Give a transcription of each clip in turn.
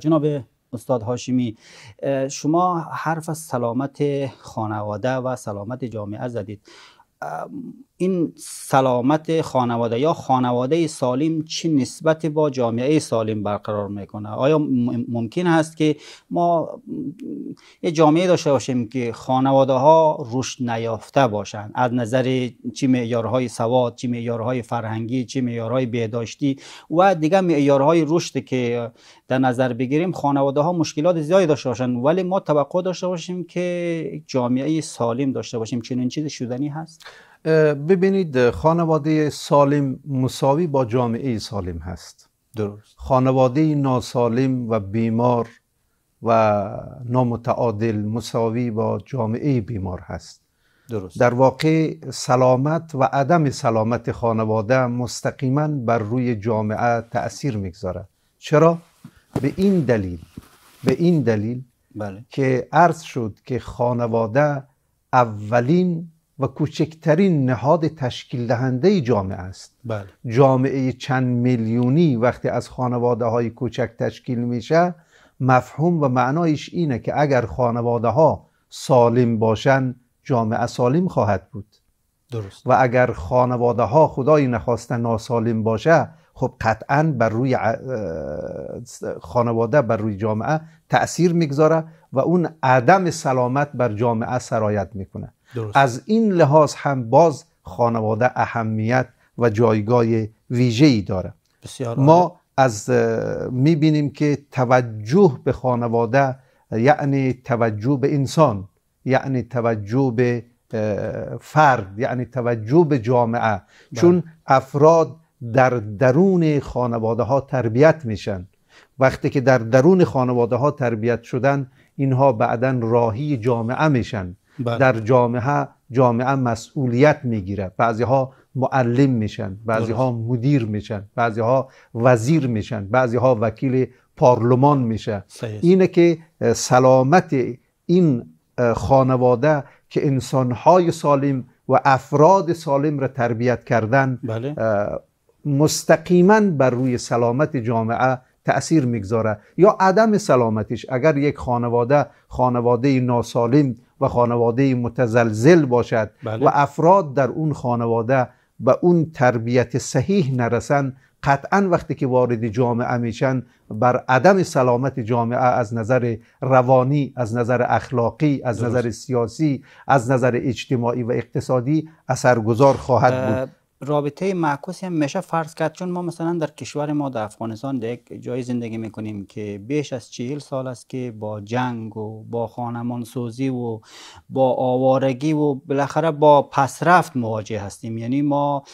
جناب استاد هاشمی شما حرف از سلامت خانواده و سلامت جامعه زدید این سلامت خانواده یا خانواده سالم چه نسبت با جامعه سالم برقرار میکنه آیا ممکن هست که ما یه جامعه داشته باشیم که خانواده ها رشد نیافته باشند از نظر چه معیارهای سواد چه معیارهای فرهنگی چه معیارهای بهداشتی و دیگه معیارهای رشد که در نظر بگیریم خانواده ها مشکلات زیادی داشته باشند ولی ما توقع داشته باشیم که جامعه سالم داشته باشیم چنین چیز شدنی هست ببینید خانواده سالم مساوی با جامعه سالم هست درست خانواده ناسالم و بیمار و نامتعادل مساوی با جامعه بیمار هست درست. در واقع سلامت و عدم سلامت خانواده مستقیما بر روی جامعه تأثیر میگذارد چرا؟ به این دلیل به این دلیل بله. که عرض شد که خانواده اولین و کوچکترین نهاد تشکیل دهنده جامعه است بله. جامعه چند میلیونی وقتی از خانواده های کوچک تشکیل میشه مفهوم و معنایش اینه که اگر خانواده ها سالم باشن جامعه سالم خواهد بود درست. و اگر خانواده ها خدای نخواسته ناسالم باشه خب قطعا بر روی خانواده بر روی جامعه تأثیر میگذاره و اون عدم سلامت بر جامعه سرایت میکنه از این لحاظ هم باز خانواده اهمیت و جایگاه ویژه ای داره بسیار ما از میبینیم که توجه به خانواده یعنی توجه به انسان یعنی توجه به فرد یعنی توجه به جامعه بله. چون افراد در درون خانواده ها تربیت میشن وقتی که در درون خانواده ها تربیت شدن اینها بعدا راهی جامعه میشن بله. در جامعه جامعه مسئولیت میگیره بعضی ها معلم میشن بعضی ها مدیر میشن بعضی ها وزیر میشن بعضی ها وکیل پارلمان میشه اینه که سلامت این خانواده که انسانهای سالم و افراد سالم را تربیت کردن بله. مستقیما بر روی سلامت جامعه تأثیر میگذاره یا عدم سلامتیش. اگر یک خانواده خانواده ناسالم و خانواده متزلزل باشد بله. و افراد در اون خانواده به اون تربیت صحیح نرسند قطعا وقتی که وارد جامعه میشن بر عدم سلامت جامعه از نظر روانی از نظر اخلاقی از نظر سیاسی از نظر اجتماعی و اقتصادی اثرگذار خواهد بود رابطه معکوسی هم میشه فرض کرد چون ما مثلا در کشور ما در افغانستان در یک جای زندگی میکنیم که بیش از چهل سال است که با جنگ و با خانمان سوزی و با آوارگی و بالاخره با پسرفت مواجه هستیم یعنی ما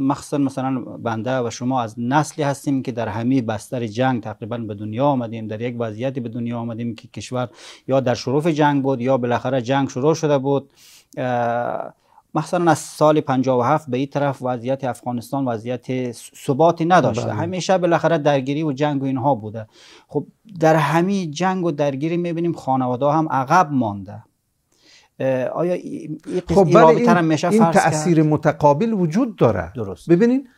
مخصوصا مثلا بنده و شما از نسلی هستیم که در همه بستر جنگ تقریبا به دنیا آمدیم در یک وضعیتی به دنیا آمدیم که کشور یا در شروف جنگ بود یا بالاخره جنگ شروع شده بود مثلا از سال 57 به این طرف وضعیت افغانستان وضعیت ثباتی نداشته بله. همیشه بالاخره درگیری و جنگ و اینها بوده خب در همین جنگ و درگیری میبینیم خانواده هم عقب مانده آیا این, خب، بله، این تاثیر متقابل وجود داره درست ببینین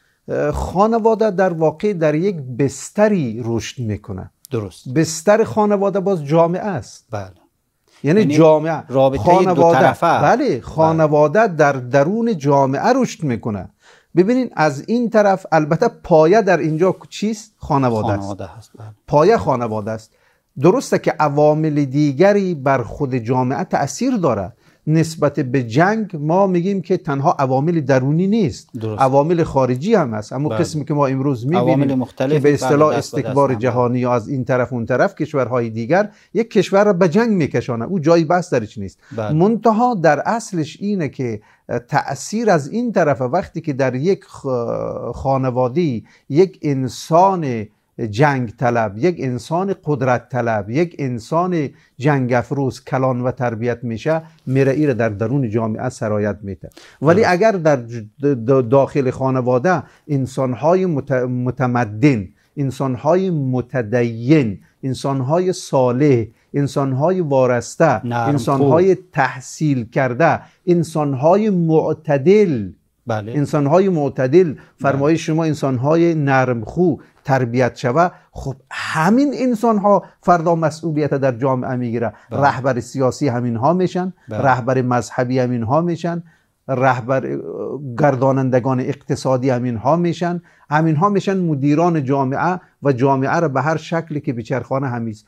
خانواده در واقع در یک بستری رشد میکنه درست بستر خانواده باز جامعه است بله یعنی, یعنی جامعه رابطه خانواده دو طرفه. بله،, بله خانواده در درون جامعه رشد میکنه ببینین از این طرف البته پایه در اینجا چیست خانواده, است بله. پایه خانواده است درسته که عوامل دیگری بر خود جامعه تاثیر داره نسبت به جنگ ما میگیم که تنها عوامل درونی نیست درست. عوامل خارجی هم هست اما بلد. قسمی که ما امروز میبینیم که به اصطلاح بله، استکبار جهانی یا از این طرف اون طرف کشورهای دیگر یک کشور را به جنگ میکشانه او جای بحث درش نیست بله. منتها در اصلش اینه که تأثیر از این طرف وقتی که در یک خانوادی یک انسان جنگ طلب یک انسان قدرت طلب یک انسان جنگ افروز کلان و تربیت میشه میره ایره در درون جامعه سرایت میته. ولی اگر در داخل خانواده انسانهای متمدن انسانهای متدین انسانهای صالح انسانهای وارسته انسانهای تحصیل کرده انسانهای معتدل بله. انسانهای معتدل فرمایش شما انسانهای نرمخو تربیت شوه خب همین انسان ها فردا مسئولیت در جامعه میگیره بله. رهبر سیاسی همین ها میشن بله. رهبر مذهبی همین ها میشن رهبر گردانندگان اقتصادی همین ها میشن همین ها میشن مدیران جامعه و جامعه را به هر شکلی که به چرخانه همیز